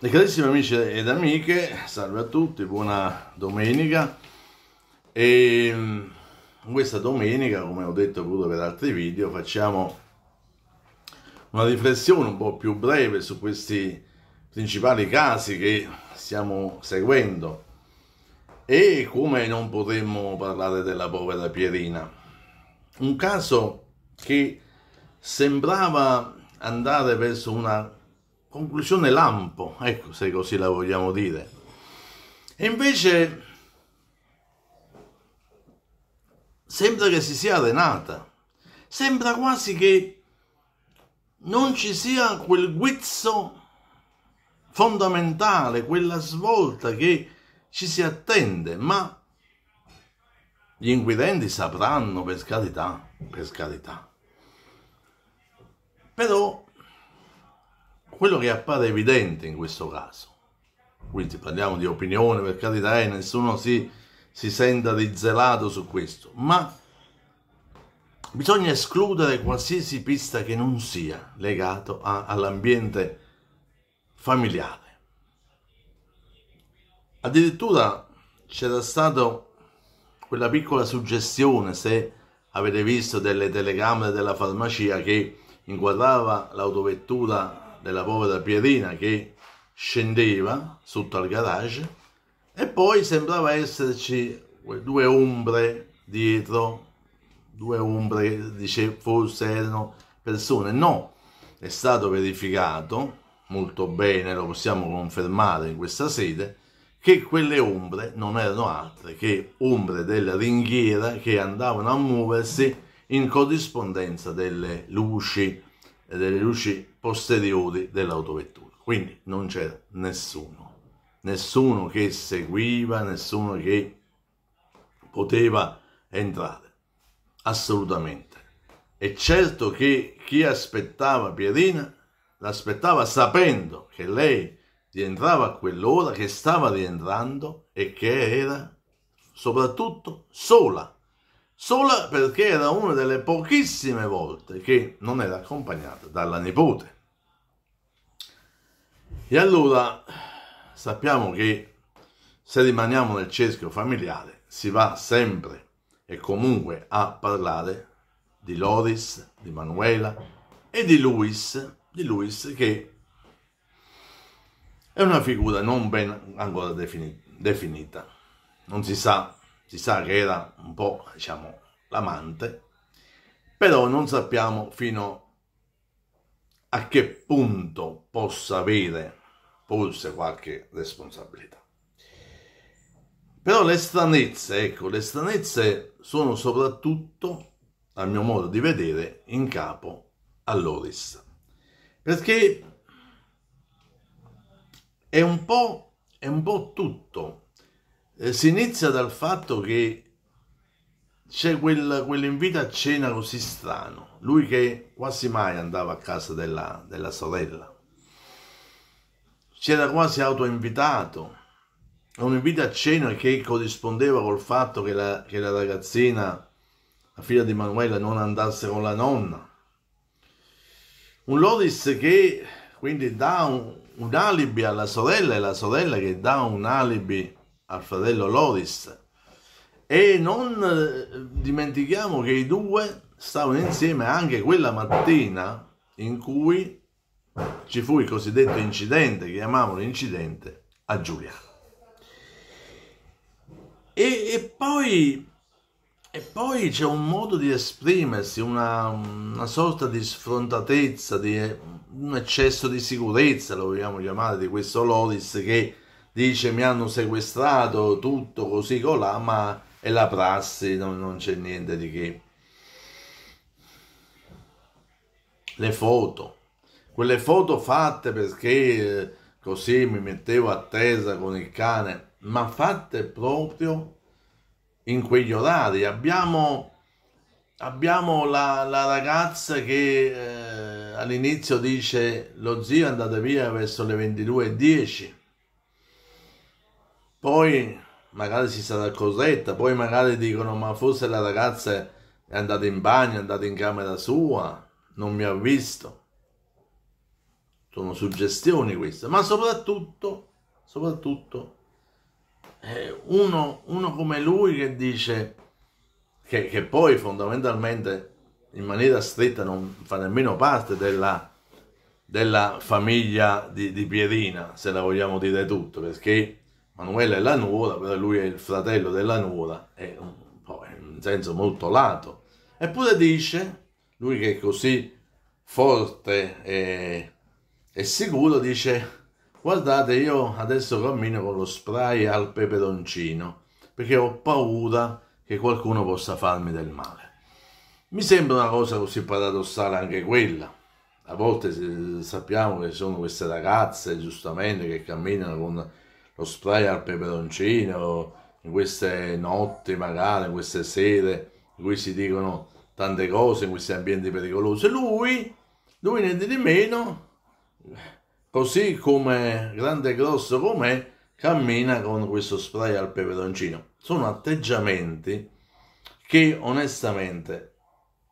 E carissimi amici ed amiche, salve a tutti, buona domenica. E ehm, questa domenica, come ho detto pure per altri video, facciamo una riflessione un po' più breve su questi principali casi che stiamo seguendo e come non potremmo parlare della povera Pierina. Un caso che sembrava andare verso una conclusione lampo, ecco se così la vogliamo dire. E invece sembra che si sia arenata, sembra quasi che non ci sia quel guizzo fondamentale, quella svolta che ci si attende, ma gli inquirenti sapranno per carità, per carità. Però quello che appare evidente in questo caso, quindi parliamo di opinione per carità e eh, nessuno si, si senta rizzelato su questo, ma bisogna escludere qualsiasi pista che non sia legata all'ambiente familiare. Addirittura c'era stata quella piccola suggestione, se avete visto delle telecamere della farmacia, che inquadrava l'autovettura della povera Pierina che scendeva sotto al garage e poi sembrava esserci due ombre dietro, due ombre, dice, forse erano persone. No, è stato verificato molto bene, lo possiamo confermare in questa sede, che quelle ombre non erano altre che ombre della ringhiera che andavano a muoversi in corrispondenza delle luci e delle luci posteriori dell'autovettura. Quindi non c'era nessuno, nessuno che seguiva, nessuno che poteva entrare, assolutamente. E certo che chi aspettava Pierina l'aspettava sapendo che lei rientrava a quell'ora, che stava rientrando e che era soprattutto sola sola perché era una delle pochissime volte che non era accompagnata dalla nipote. E allora sappiamo che se rimaniamo nel cerchio familiare si va sempre e comunque a parlare di Loris, di Manuela e di Luis, di Luis che è una figura non ben ancora definita. Non si sa si sa che era un po' diciamo, l'amante, però non sappiamo fino a che punto possa avere forse qualche responsabilità. Però le stranezze, ecco, le stranezze sono soprattutto, a mio modo di vedere, in capo a Loris. Perché è un po', è un po' tutto eh, si inizia dal fatto che c'è quel, quell'invito a cena così strano. Lui che quasi mai andava a casa della, della sorella. Si era quasi autoinvitato. Un invito a cena che corrispondeva col fatto che la, che la ragazzina, la figlia di Manuela, non andasse con la nonna. Un Loris che quindi dà un, un alibi alla sorella e la sorella che dà un alibi al fratello Loris. E non eh, dimentichiamo che i due stavano insieme anche quella mattina in cui ci fu il cosiddetto incidente, chiamavolo incidente, a Giuliano. E, e, poi, e poi c'è un modo di esprimersi, una, una sorta di sfrontatezza, di un eccesso di sicurezza, lo vogliamo chiamare, di questo Loris che dice mi hanno sequestrato tutto così colà, ma è la prassi, non, non c'è niente di che. Le foto, quelle foto fatte perché eh, così mi mettevo a tesa con il cane, ma fatte proprio in quegli orari. Abbiamo, abbiamo la, la, ragazza che eh, all'inizio dice lo zio andate via verso le 22.10 poi magari si sarà corretta, poi magari dicono ma forse la ragazza è andata in bagno, è andata in camera sua, non mi ha visto. Sono suggestioni queste, ma soprattutto, soprattutto eh, uno, uno, come lui che dice che, che poi fondamentalmente in maniera stretta non fa nemmeno parte della, della famiglia di, di Pierina, se la vogliamo dire tutto, perché Manuela è la nuora, però lui è il fratello della nuora, è un, è un senso molto lato. Eppure dice, lui che è così forte e, e sicuro, dice guardate io adesso cammino con lo spray al peperoncino perché ho paura che qualcuno possa farmi del male. Mi sembra una cosa così paradossale anche quella. A volte eh, sappiamo che sono queste ragazze, giustamente, che camminano con lo spray al peperoncino, in queste notti magari, in queste sere in cui si dicono tante cose, in questi ambienti pericolosi. Lui, lui niente di meno, così come grande e grosso com'è, cammina con questo spray al peperoncino. Sono atteggiamenti che onestamente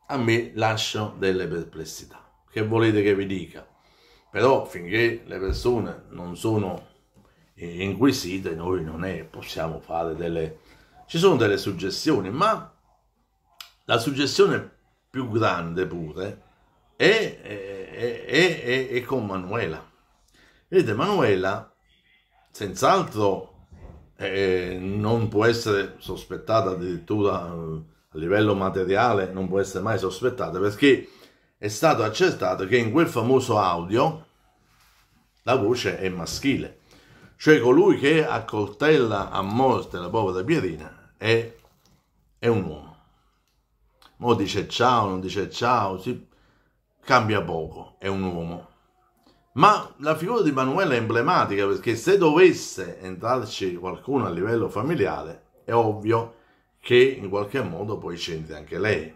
a me lasciano delle perplessità. Che volete che vi dica? Però finché le persone non sono in cui inquisite noi non è, possiamo fare delle... ci sono delle suggestioni, ma la suggestione più grande pure è, è, è, è con Manuela. Vedete, Manuela senz'altro eh, non può essere sospettata addirittura eh, a livello materiale, non può essere mai sospettata perché è stato accertato che in quel famoso audio la voce è maschile. Cioè colui che accoltella a morte la povera Pierina è, è un uomo. Mo dice ciao, non dice ciao, si... cambia poco, è un uomo. Ma la figura di Manuela è emblematica perché se dovesse entrarci qualcuno a livello familiare, è ovvio che in qualche modo poi c'entri anche lei.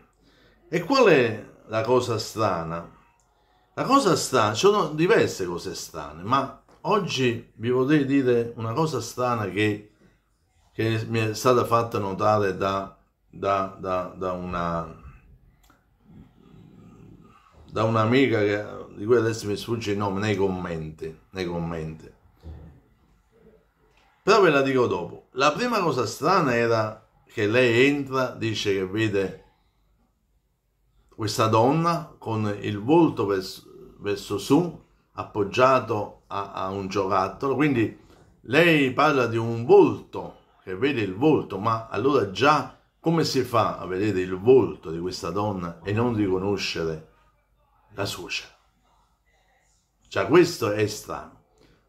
E qual è la cosa strana? La cosa strana, ci sono diverse cose strane, ma Oggi vi vorrei dire una cosa strana che, che mi è stata fatta notare da, da, da, da una da un'amica che, di cui adesso mi sfugge il nome nei commenti, nei commenti. Però ve la dico dopo. La prima cosa strana era che lei entra, dice che vede questa donna con il volto verso, verso su, appoggiato a, a un giocattolo, quindi lei parla di un volto, che vede il volto, ma allora già come si fa a vedere il volto di questa donna e non riconoscere la suocera? Cioè questo è strano.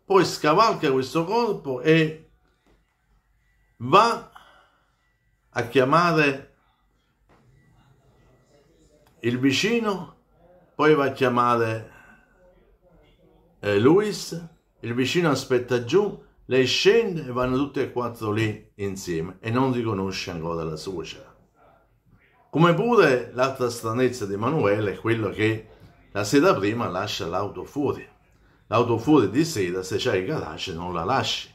Poi scavalca questo corpo e va a chiamare il vicino, poi va a chiamare eh, Luis, il vicino aspetta giù, lei scende e vanno tutte e quattro lì insieme e non riconosce ancora la suocera. Come pure l'altra stranezza di Emanuele è quello che la sera prima lascia l'auto fuori. L'auto fuori di sera, se c'è il garage, non la lasci.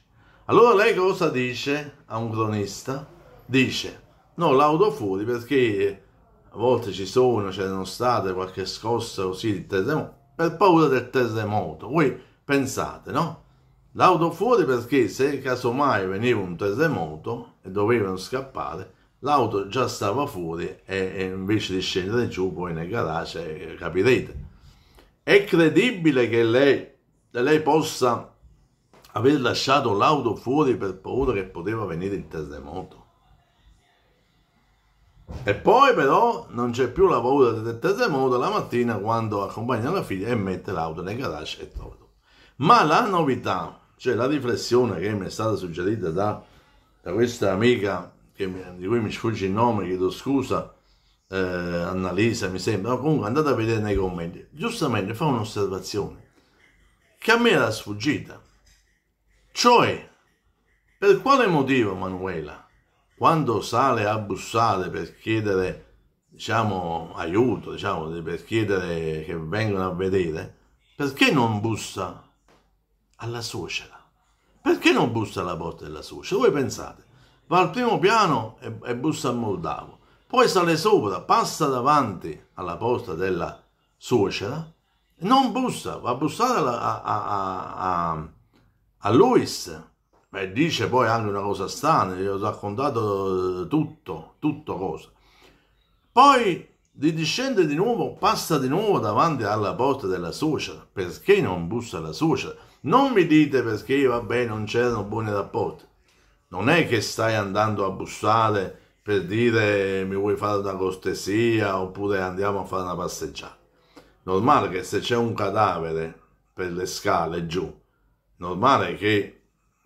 Allora lei cosa dice a un cronista? Dice, no, l'auto fuori perché a volte ci sono, c'erano state qualche scossa così di terremoto per paura del terremoto. Voi pensate, no? L'auto fuori perché se casomai veniva un terremoto e dovevano scappare, l'auto già stava fuori e, e, invece di scendere giù poi nel garage, eh, capirete. È credibile che lei, lei possa aver lasciato l'auto fuori per paura che poteva venire il terremoto? E poi però non c'è più la paura del terremoto la mattina quando accompagna la figlia e mette l'auto nel garage e tutto. Ma la novità, cioè la riflessione che mi è stata suggerita da, da questa amica mi, di cui mi sfugge il nome, chiedo scusa, eh, Annalisa mi sembra, comunque andate a vedere nei commenti, giustamente fa un'osservazione che a me era sfuggita. Cioè, per quale motivo Manuela quando sale a bussare per chiedere diciamo, aiuto, diciamo, per chiedere che vengano a vedere, perché non bussa alla suocera? Perché non bussa alla porta della suocera? Voi pensate, va al primo piano e, e bussa al Moldavo, poi sale sopra, passa davanti alla porta della suocera, non bussa, va a bussare a, a, a, a Luis Beh, dice poi anche una cosa strana, gli ho raccontato eh, tutto, tutto cosa. Poi di discende di nuovo, passa di nuovo davanti alla porta della suocera. Perché non bussa la suocera? Non mi dite perché, io, vabbè, non c'erano buoni rapporti. Non è che stai andando a bussare per dire mi vuoi fare una cortesia oppure andiamo a fare una passeggiata. Normale che se c'è un cadavere per le scale giù, normale che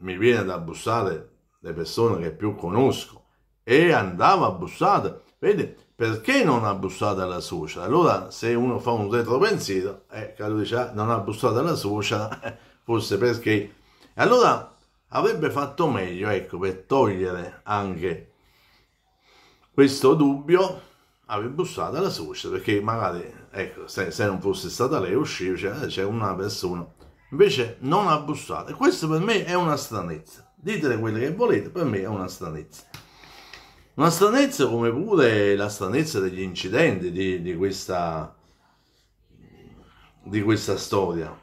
mi viene da bussare le persone che più conosco e andava a bussare. Vedi, perché non ha bussato alla suocera? Allora, se uno fa un retropensiero, e eh, caro dice, ah, non ha bussato alla suocera, forse perché... Allora, avrebbe fatto meglio, ecco, per togliere anche questo dubbio, aver bussato alla suocera, perché magari, ecco, se, se non fosse stata lei usciva, cioè, eh, c'è una persona invece non abbussate. Questo per me è una stranezza. Ditele quello che volete, per me è una stranezza. Una stranezza come pure la stranezza degli incidenti di, di, questa, di questa storia.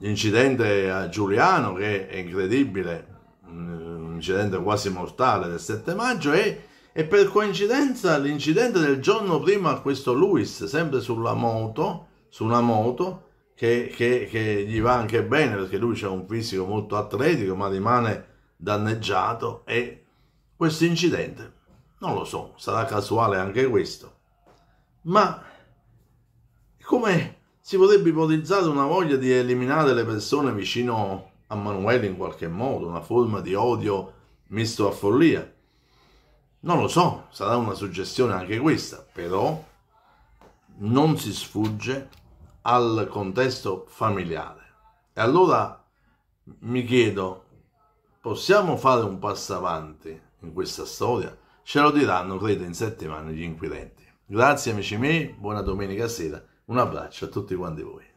L'incidente a Giuliano che è incredibile, un mm, incidente quasi mortale del 7 maggio e, e per coincidenza l'incidente del giorno prima a questo Luis, sempre sulla moto, su una moto, che, che, che gli va anche bene perché lui ha un fisico molto atletico ma rimane danneggiato e questo incidente non lo so, sarà casuale anche questo ma come si potrebbe ipotizzare una voglia di eliminare le persone vicino a Manuele in qualche modo, una forma di odio misto a follia. Non lo so, sarà una suggestione anche questa, però non si sfugge al contesto familiare. E allora mi chiedo, possiamo fare un passo avanti in questa storia? Ce lo diranno, credo, in settimane gli inquirenti. Grazie amici miei, buona domenica sera, un abbraccio a tutti quanti voi.